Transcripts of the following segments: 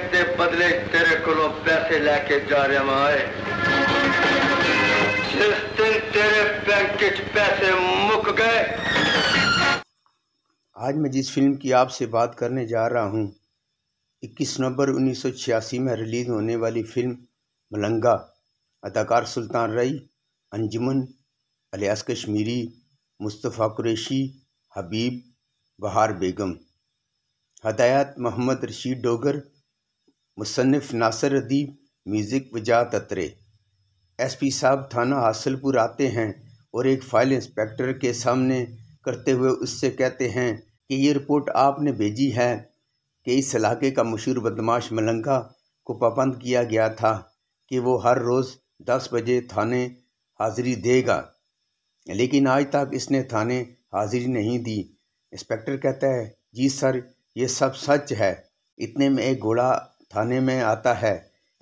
शैक के बदले तेरे को पैसे लैके जा रहा वहां आए जिस दिन तेरे बैंक पैसे मुक गए आज मैं जिस फिल्म की आपसे बात करने जा रहा हूँ 21 नवंबर 1986 में रिलीज होने वाली फिल्म मलंगा अदाकार सुल्तान रई अंजुमन अलियास कश्मीरी मुस्तफ़ा कुरैशी हबीब बहार बेगम हदायत मोहम्मद रशीद डोगर मुसनफ़ Nasir Adeeb music Wajahat Attre S P साहब थाना हासिलपुर आते हैं और एक फाइल इंस्पेक्टर के सामने करते हुए उससे कहते हैं कि ये रिपोर्ट आपने भेजी है कि इस इलाके का मशहूर बदमाश मलंगा को पाबंद किया गया था कि वो हर रोज़ दस बजे थाने हाज़िरी देगा लेकिन आज तक इसने थाने हाज़िरी नहीं दी इंस्पेक्टर कहता है जी सर ये सब सच है इतने में एक घोड़ा थाने में आता है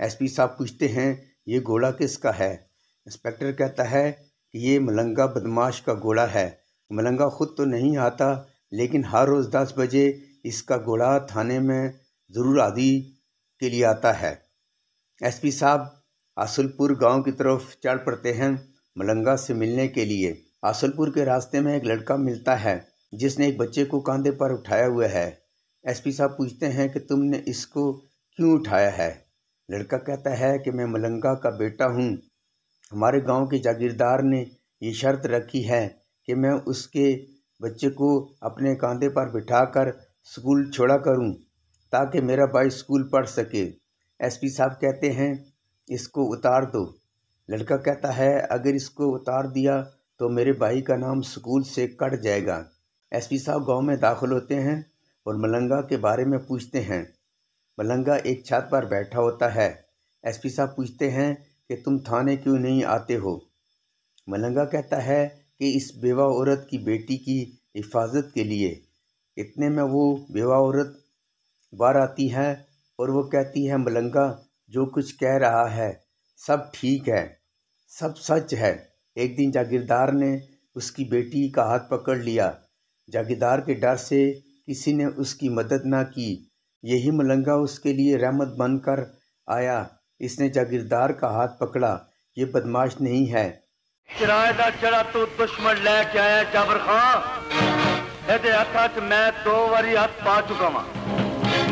एसपी साहब पूछते हैं ये घोड़ा किसका है इंस्पेक्टर कहता है कि ये मलंगा बदमाश का घोड़ा है मलंगा खुद तो नहीं आता लेकिन हर रोज़ दस बजे इसका घोड़ा थाने में ज़रूर आदि के लिए आता है एसपी साहब आसलपुर गांव की तरफ चढ़ पड़ते हैं मलंगा से मिलने के लिए आसलपुर के रास्ते में एक लड़का मिलता है जिसने एक बच्चे को कंधे पर उठाया हुआ है एसपी साहब पूछते हैं कि तुमने इसको क्यों उठाया है लड़का कहता है कि मैं मलंगा का बेटा हूँ हमारे गांव के जागीरदार ने ये शर्त रखी है कि मैं उसके बच्चे को अपने कंधे पर बिठाकर स्कूल छोड़ा करूं ताकि मेरा भाई स्कूल पढ़ सके एसपी साहब कहते हैं इसको उतार दो लड़का कहता है अगर इसको उतार दिया तो मेरे भाई का नाम स्कूल से कट जाएगा एसपी साहब गांव में दाखिल होते हैं और मलंगा के बारे में पूछते हैं मलंगा एक छत पर बैठा होता है एसपी साहब पूछते हैं कि तुम थाने क्यों नहीं आते हो मलंगा कहता है कि इस बेवा औरत की बेटी की हिफाजत के लिए इतने में वो बेवा औरत बाहर आती है और वो कहती है मलंगा जो कुछ कह रहा है सब ठीक है सब सच है एक दिन जागीरदार ने उसकी बेटी का हाथ पकड़ लिया जागीरदार के डर से किसी ने उसकी मदद ना की यही मलंगा उसके लिए रहमत बनकर आया इसने जागीरदार का हाथ पकड़ा ये बदमाश नहीं है किराए चढ़ा तू दुश्मन लेके आया जाबर खान मैं दो बारी हाथ पा चुका हूँ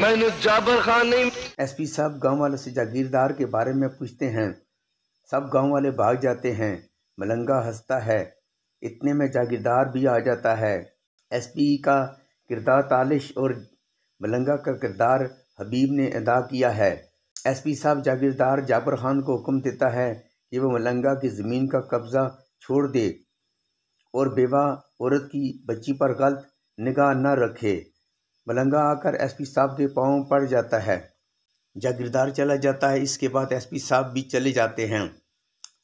मैंने जाबर खान नहीं एसपी साहब गांव वाले से जागीरदार के बारे में पूछते हैं सब गांव वाले भाग जाते हैं मलंगा हंसता है इतने में जागीरदार भी आ जाता है एसपी का किरदार तालिश और मलंगा का किरदार हबीब ने अदा किया है एसपी साहब जागीरदार जाबर खान को हुक्म देता है कि वह मलंगा की ज़मीन का कब्ज़ा छोड़ दे और बेवा औरत की बच्ची पर गलत निगाह न रखे मलंगा आकर एसपी साहब के पाँव पड़ जाता है जागीरदार चला जाता है इसके बाद एसपी साहब भी चले जाते हैं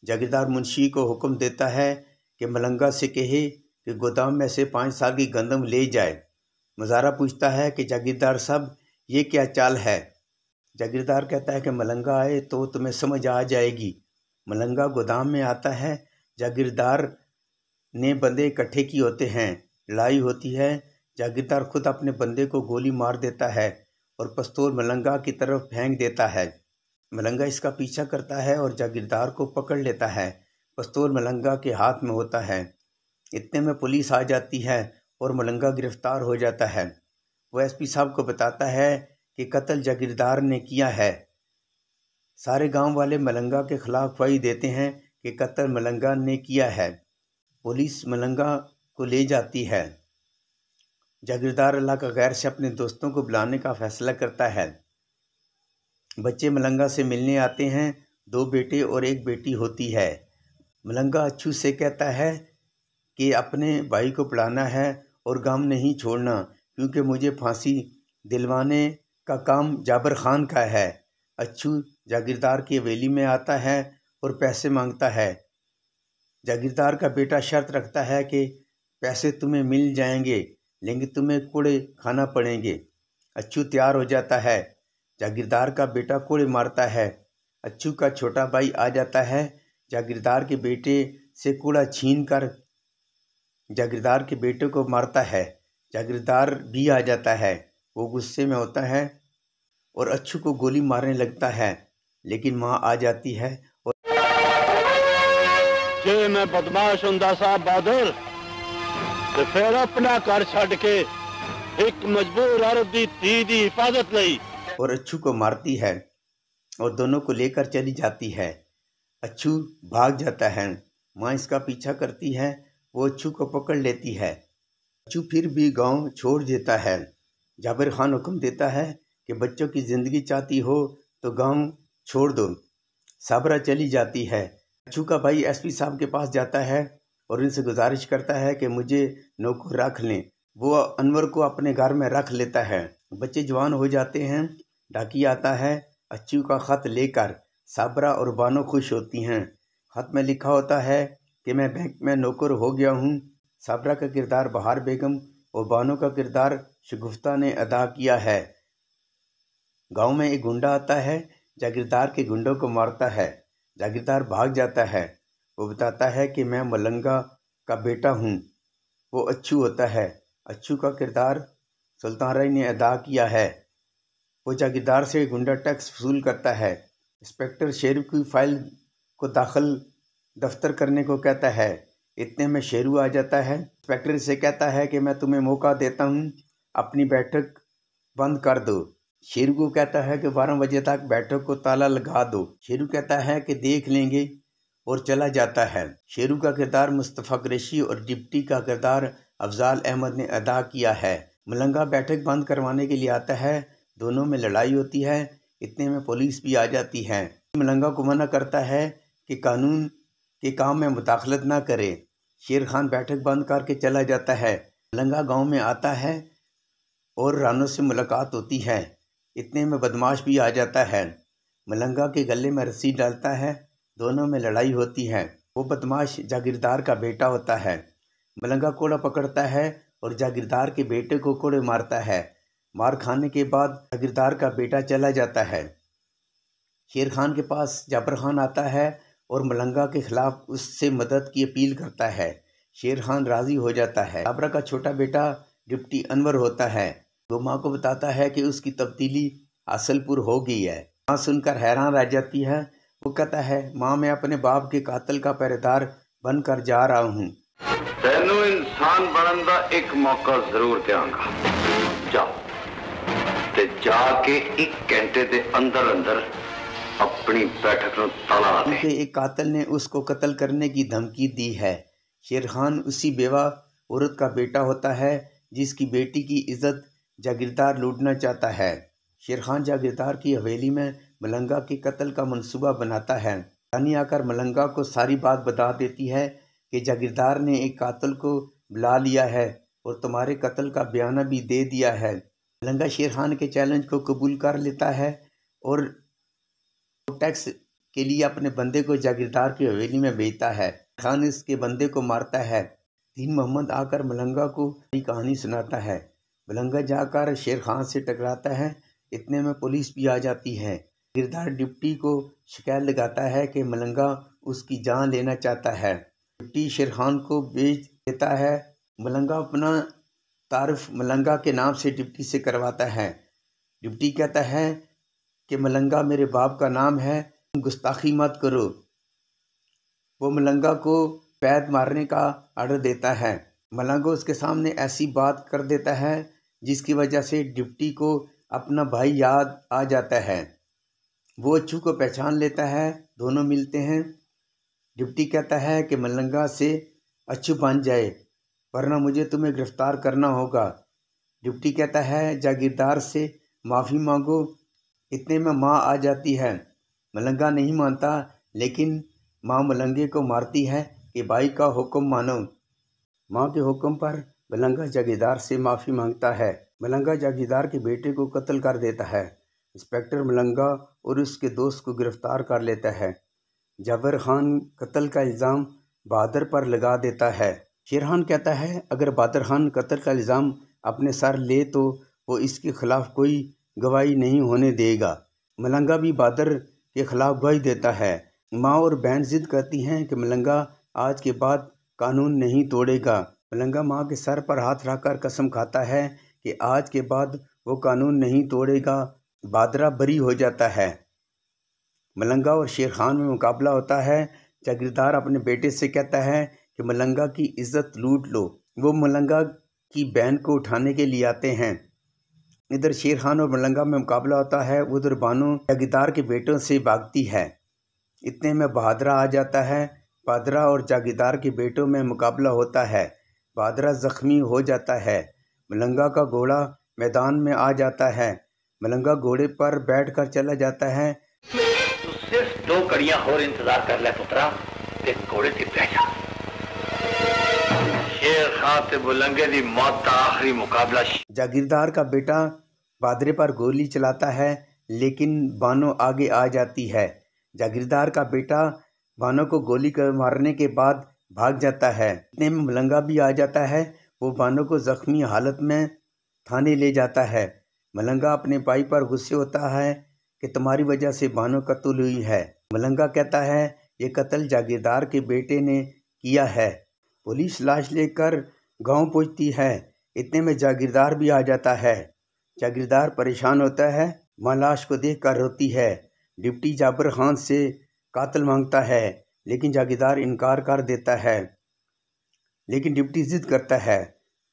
जागीरदार मुंशी को हुक्म देता है कि मलंगा से कहे कि गोदाम में से पाँच साल की गंदम ले जाए मज़ारा पूछता है कि जागीरदार साहब ये क्या चाल है जागीरदार कहता है कि मलंगा आए तो तुम्हें समझ आ जाएगी मलंगा गोदाम में आता है जागीरदार ने बंदे इकट्ठे किए होते हैं लड़ाई होती है जागीरदार खुद अपने बंदे को गोली मार देता है और पस्तौल मलंगा की तरफ फेंक देता है मलंगा इसका पीछा करता है और जागीरदार को पकड़ लेता है पस्तौल मलंगा के हाथ में होता है इतने में पुलिस आ जाती है और मलंगा गिरफ्तार हो जाता है वह एसपी साहब को बताता है कि कत्ल जागीरदार ने किया है सारे गांव वाले मलंगा के खिलाफ गवाही देते हैं कि कत्ल मलंगा ने किया है पुलिस मलंगा को ले जाती है जागीरदार अल्लाह का गैर से अपने दोस्तों को बुलाने का फैसला करता है बच्चे मलंगा से मिलने आते हैं दो बेटे और एक बेटी होती है मलंगा अच्छू से कहता है कि अपने भाई को पढ़ाना है और गम नहीं छोड़ना क्योंकि मुझे फांसी दिलवाने का काम जाबर खान का है अच्छू जागीरदार की हवेली में आता है और पैसे मांगता है जागीरदार का बेटा शर्त रखता है कि पैसे तुम्हें मिल जाएंगे लेकिन तुम्हें कोड़े खाना पड़ेंगे अच्छू तैयार हो जाता है जागीरदार का बेटा कोड़े मारता है अच्छू का छोटा भाई आ जाता है जागीरदार के बेटे से कूड़ा छीन कर जागीरदार के बेटे को मारता है जागीरदार भी आ जाता है वो गुस्से में होता है और अच्छू को गोली मारने लगता है लेकिन माँ आ जाती है और जे मैं बदमाश ਹੁੰਦਾ ਸਾਹ ਬਹਾਦਰ ਤੇ ਫਿਰ ਆਪਣਾ ਘਰ ਛੱਡ ਕੇ ਇੱਕ ਮਜਬੂਰ ਔਰਤ ਦੀ ਧੀ और अच्छू को मारती है और दोनों को लेकर चली जाती है अच्छू भाग जाता है माँ इसका पीछा करती है वो अच्छू को पकड़ लेती है अच्छू फिर भी गांव छोड़ देता है जाबिर खान हुक्म देता है कि बच्चों की ज़िंदगी चाहती हो तो गांव छोड़ दो साबरा चली जाती है अच्छू का भाई एसपी साहब के पास जाता है और उनसे गुजारिश करता है कि मुझे नौकर रख लें वो अनवर को अपने घर में रख लेता है बच्चे जवान हो जाते हैं डाकी आता है अच्छू का ख़त लेकर साबरा और बानो खुश होती हैं ख़त में लिखा होता है कि मैं बैंक में नौकर हो गया हूँ साबरा का किरदार बहार बेगम और बानो का किरदार शगुफ्ता ने अदा किया है गांव में एक गुंडा आता है जागीरदार के गुंडों को मारता है जागीरदार भाग जाता है वो बताता है कि मैं मलंगा का बेटा हूँ वो अच्छू होता है अच्छू का किरदार सुल्तान राय ने अदा किया है वो जागीरदार से गुंडा टैक्स वसूल करता है इंस्पेक्टर शेर की फाइल को दाखिल दफ्तर करने को कहता है इतने में शेरू आ जाता है इंस्पेक्टर से कहता है कि मैं तुम्हें मौका देता हूँ अपनी बैठक बंद कर दो शेरू को कहता है कि बारह बजे तक बैठक को ताला लगा दो शेरू कहता है कि देख लेंगे और चला जाता है शेरू का किरदार मुस्तफ़ा कृषि और डिप्टी का किरदार अफजाल अहमद ने अदा किया है मलंगा बैठक बंद करवाने के लिए आता है दोनों में लड़ाई होती है इतने में पुलिस भी आ जाती है मलंगा को मना करता है कि कानून के काम में मुदाखलत ना करे शेर खान बैठक बंद करके चला जाता है लंगा गांव में आता है और रानों से मुलाकात होती है इतने में बदमाश भी आ जाता है मलंगा के गले में रस्सी डालता है दोनों में लड़ाई होती है वो बदमाश जागीरदार का बेटा होता है मलंगा कोड़ा पकड़ता है और जागीरदार के बेटे को कोड़े मारता है मार खाने के बाद जागीरदार का बेटा चला जाता है शेर खान के पास जाबर खान आता है और मलंगा के खिलाफ उससे मदद की अपील करता है शेर खान राज़ी हो जाता है आबरा का छोटा बेटा डिप्टी अनवर होता है वो माँ को बताता है कि उसकी तब्दीली असलपुर हो गई है माँ सुनकर हैरान रह जाती है वो कहता है माँ मैं अपने बाप के कातल का पहरेदार बन कर जा रहा हूँ तेन इंसान बनन का एक मौका जरूर देंगा जा जाके एक घंटे के अंदर अंदर अपनी बैठक ताला क्योंकि एक कातल ने उसको कत्ल करने की धमकी दी है शेर खान उसी बेवा औरत का बेटा होता है जिसकी बेटी की इज्जत जागीरदार लूटना चाहता है शेर खान जागीरदार की हवेली में मलंगा के कत्ल का मंसूबा बनाता है रानी आकर मलंगा को सारी बात बता देती है कि जागीरदार ने एक कातल को बुला लिया है और तुम्हारे कत्ल का बयाना भी दे दिया है मलंगा शेर खान के चैलेंज को कबूल कर लेता है और टैक्स के लिए अपने बंदे को जागीरदार की हवेली में बेचता है खान इसके बंदे को मारता है दीन मोहम्मद आकर मलंगा को कहानी सुनाता है मलंगा जाकर शेर खान से टकराता है इतने में पुलिस भी आ जाती है गिरदार डिप्टी को शिकायत लगाता है कि मलंगा उसकी जान लेना चाहता है डिप्टी शेर खान को बेच देता है मलंगा अपना तारफ मलंगा के नाम से डिप्टी से करवाता है डिप्टी कहता है कि मलंगा मेरे बाप का नाम है गुस्ताखी मत करो वो मलंगा को पैद मारने का आर्डर देता है मलंगा उसके सामने ऐसी बात कर देता है जिसकी वजह से डिप्टी को अपना भाई याद आ जाता है वो अच्छू को पहचान लेता है दोनों मिलते हैं डिप्टी कहता है कि मलंगा से अच्छू बन जाए वरना मुझे तुम्हें गिरफ्तार करना होगा डिप्टी कहता है जागीरदार से माफ़ी मांगो इतने में माँ आ जाती है मलंगा नहीं मानता लेकिन माँ मलंगे को मारती है कि भाई का हुक्म मानो माँ के हुक्म पर मलंगा जागीदार से माफ़ी मांगता है मलंगा जागीदार के बेटे को कत्ल कर देता है इंस्पेक्टर मलंगा और उसके दोस्त को गिरफ्तार कर लेता है जाबर खान कत्ल का इल्ज़ाम बहादुर पर लगा देता है शेरहान कहता है अगर बहादुर खान कत्ल का इल्ज़ाम अपने सर ले तो वो इसके खिलाफ कोई गवाही नहीं होने देगा मलंगा भी बादर के खिलाफ गवाही देता है माँ और बहन जिद करती हैं कि मलंगा आज के बाद कानून नहीं तोड़ेगा मलंगा माँ के सर पर हाथ रखकर कसम खाता है कि आज के बाद वो कानून नहीं तोड़ेगा बादरा बरी हो जाता है मलंगा और शेर खान में मुकाबला होता है जागीरदार अपने बेटे से कहता है कि मलंगा की इज्जत लूट लो वो मलंगा की बहन को उठाने के लिए आते हैं इधर शेर खान और मलंगा में मुकाबला होता है उधर बानो जागीदार के बेटों से भागती है इतने में बहादरा आ जाता है बहादरा और जागीदार के बेटों में मुकाबला होता है बहादरा ज़ख्मी हो जाता है मलंगा का घोड़ा मैदान में आ जाता है मलंगा घोड़े पर बैठ कर चला जाता है सिर्फ दो और इंतजार कर ले पुत्रा घोड़े शेर खान बुलंगे मौत का आखिरी मुकाबला जागीरदार का बेटा बादरे पर गोली चलाता है लेकिन बानो आगे आ जाती है जागीरदार का बेटा बानो को गोली कर मारने के बाद भाग जाता है इतने में मलंगा भी आ जाता है वो बानो को ज़ख्मी हालत में थाने ले जाता है मलंगा अपने भाई पर गुस्से होता है कि तुम्हारी वजह से बानो कत्ल हुई है मलंगा कहता है ये कत्ल जागीरदार के बेटे ने किया है पुलिस लाश लेकर गांव पहुंचती है इतने में जागीरदार भी आ जाता है जागीरदार परेशान होता है माँ लाश को देख कर रोती है डिप्टी जाबर खान से कातल मांगता है लेकिन जागीरदार इनकार कर देता है लेकिन डिप्टी जिद करता है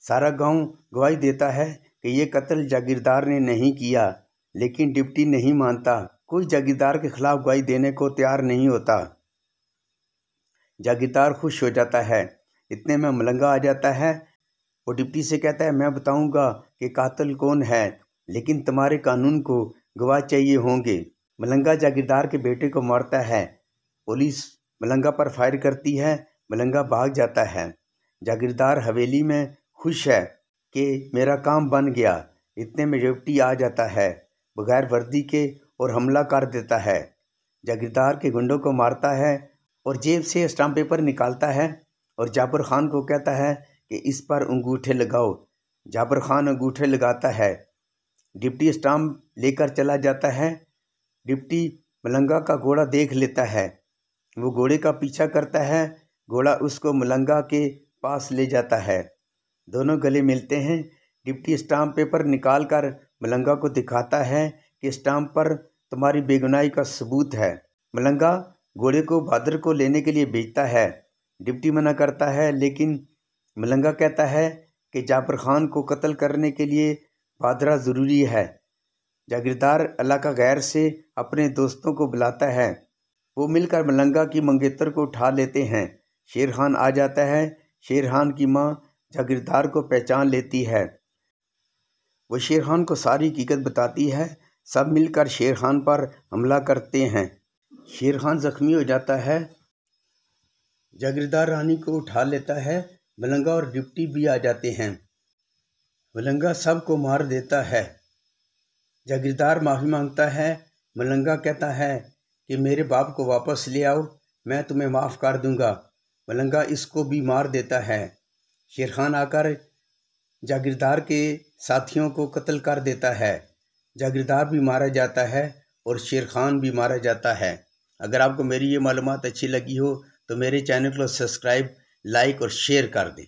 सारा गांव गवाही देता है कि ये कत्ल जागीरदार ने नहीं किया लेकिन डिप्टी नहीं मानता कोई जागीरदार के खिलाफ गवाही देने को तैयार नहीं होता जागीरदार खुश हो जाता है इतने में मलंगा आ जाता है वो डिप्टी से कहता है मैं बताऊंगा कि कातल कौन है लेकिन तुम्हारे कानून को गवाह चाहिए होंगे मलंगा जागीरदार के बेटे को मारता है पुलिस मलंगा पर फायर करती है मलंगा भाग जाता है जागीरदार हवेली में खुश है कि मेरा काम बन गया इतने में डिप्टी आ जाता है बगैर वर्दी के और हमला कर देता है जागीरदार के गुंडों को मारता है और जेब से स्टाम्प पेपर निकालता है और जाबर खान को कहता है कि इस पर अंगूठे लगाओ जाबर खान अंगूठे लगाता है डिप्टी स्टाम्प लेकर चला जाता है डिप्टी मलंगा का घोड़ा देख लेता है वो घोड़े का पीछा करता है घोड़ा उसको मलंगा के पास ले जाता है दोनों गले मिलते हैं डिप्टी स्टाम्प पेपर निकाल कर मलंगा को दिखाता है कि स्टाम्प पर तुम्हारी बेगुनाई का सबूत है मलंगा घोड़े को बहादुर को लेने के लिए भेजता है डिप्टी मना करता है लेकिन मलंगा कहता है कि जाबर खान को कत्ल करने के लिए बादरा ज़रूरी है जागीरदार अल्लाह का गैर से अपने दोस्तों को बुलाता है वो मिलकर मलंगा की मंगेतर को उठा लेते हैं शेर खान आ जाता है शेर खान की माँ जागीरदार को पहचान लेती है वो शेर खान को सारी हकीकत बताती है सब मिलकर शेर खान पर हमला करते हैं शेर खान ज़ख्मी हो जाता है जागीरदार रानी को उठा लेता है वलंगा और डिप्टी भी आ जाते हैं वलंगा सब को मार देता है जागीरदार माफ़ी मांगता है वलंगा कहता है कि मेरे बाप को वापस ले आओ मैं तुम्हें माफ़ कर दूंगा वलंगा इसको भी मार देता है शेर खान आकर जागीरदार के साथियों को कत्ल कर देता है जागीरदार भी मारा जाता है और शेर खान भी मारा जाता है अगर आपको मेरी ये मालूम अच्छी लगी हो तो मेरे चैनल को सब्सक्राइब लाइक और शेयर कर दें